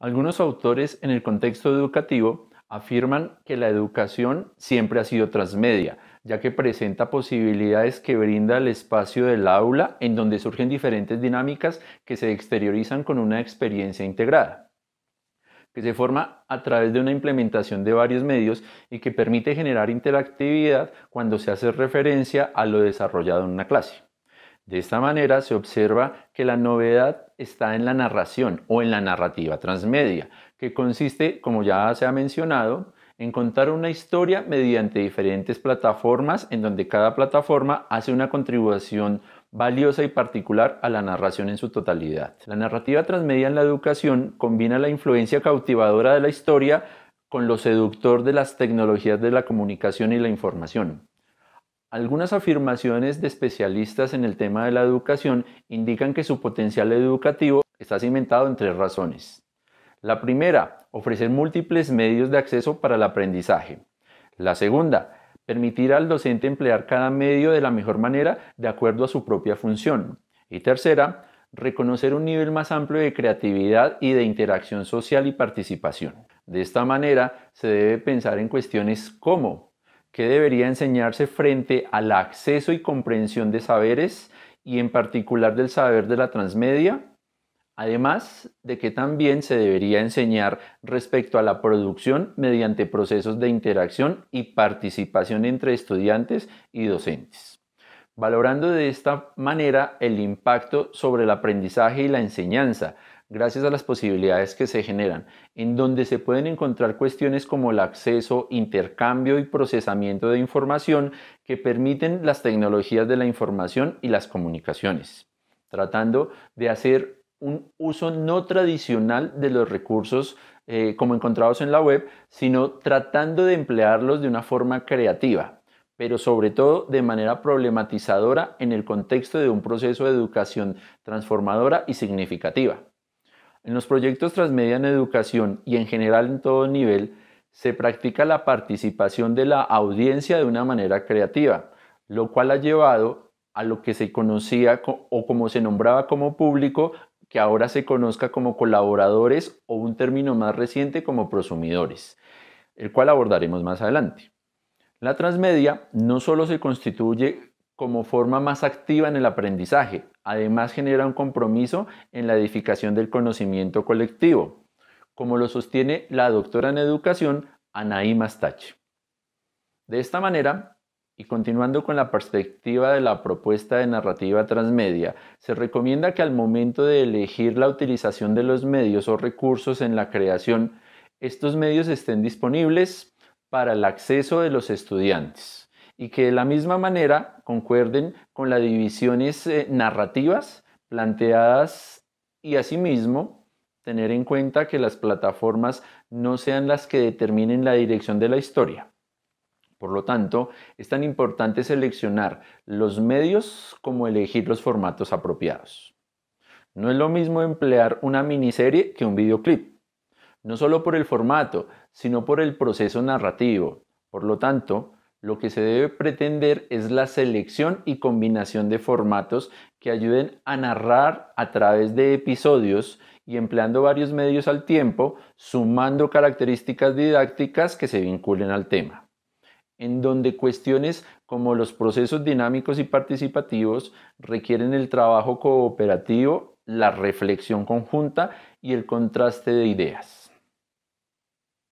Algunos autores en el contexto educativo afirman que la educación siempre ha sido transmedia, ya que presenta posibilidades que brinda el espacio del aula en donde surgen diferentes dinámicas que se exteriorizan con una experiencia integrada, que se forma a través de una implementación de varios medios y que permite generar interactividad cuando se hace referencia a lo desarrollado en una clase. De esta manera se observa que la novedad está en la narración o en la narrativa transmedia, que consiste, como ya se ha mencionado, en contar una historia mediante diferentes plataformas en donde cada plataforma hace una contribución valiosa y particular a la narración en su totalidad. La narrativa transmedia en la educación combina la influencia cautivadora de la historia con lo seductor de las tecnologías de la comunicación y la información. Algunas afirmaciones de especialistas en el tema de la educación indican que su potencial educativo está cimentado en tres razones. La primera, ofrecer múltiples medios de acceso para el aprendizaje. La segunda, permitir al docente emplear cada medio de la mejor manera de acuerdo a su propia función. Y tercera, reconocer un nivel más amplio de creatividad y de interacción social y participación. De esta manera, se debe pensar en cuestiones como que debería enseñarse frente al acceso y comprensión de saberes y en particular del saber de la transmedia, además de que también se debería enseñar respecto a la producción mediante procesos de interacción y participación entre estudiantes y docentes, valorando de esta manera el impacto sobre el aprendizaje y la enseñanza, gracias a las posibilidades que se generan, en donde se pueden encontrar cuestiones como el acceso, intercambio y procesamiento de información que permiten las tecnologías de la información y las comunicaciones, tratando de hacer un uso no tradicional de los recursos eh, como encontrados en la web, sino tratando de emplearlos de una forma creativa, pero sobre todo de manera problematizadora en el contexto de un proceso de educación transformadora y significativa. En los proyectos Transmedia en educación y en general en todo nivel, se practica la participación de la audiencia de una manera creativa, lo cual ha llevado a lo que se conocía o como se nombraba como público, que ahora se conozca como colaboradores o un término más reciente como prosumidores, el cual abordaremos más adelante. La transmedia no solo se constituye como forma más activa en el aprendizaje. Además genera un compromiso en la edificación del conocimiento colectivo, como lo sostiene la doctora en educación Anaí Mastache. De esta manera, y continuando con la perspectiva de la propuesta de narrativa transmedia, se recomienda que al momento de elegir la utilización de los medios o recursos en la creación, estos medios estén disponibles para el acceso de los estudiantes y que de la misma manera concuerden con las divisiones eh, narrativas planteadas y asimismo tener en cuenta que las plataformas no sean las que determinen la dirección de la historia. Por lo tanto, es tan importante seleccionar los medios como elegir los formatos apropiados. No es lo mismo emplear una miniserie que un videoclip, no solo por el formato, sino por el proceso narrativo. Por lo tanto, lo que se debe pretender es la selección y combinación de formatos que ayuden a narrar a través de episodios y empleando varios medios al tiempo, sumando características didácticas que se vinculen al tema en donde cuestiones como los procesos dinámicos y participativos requieren el trabajo cooperativo, la reflexión conjunta y el contraste de ideas.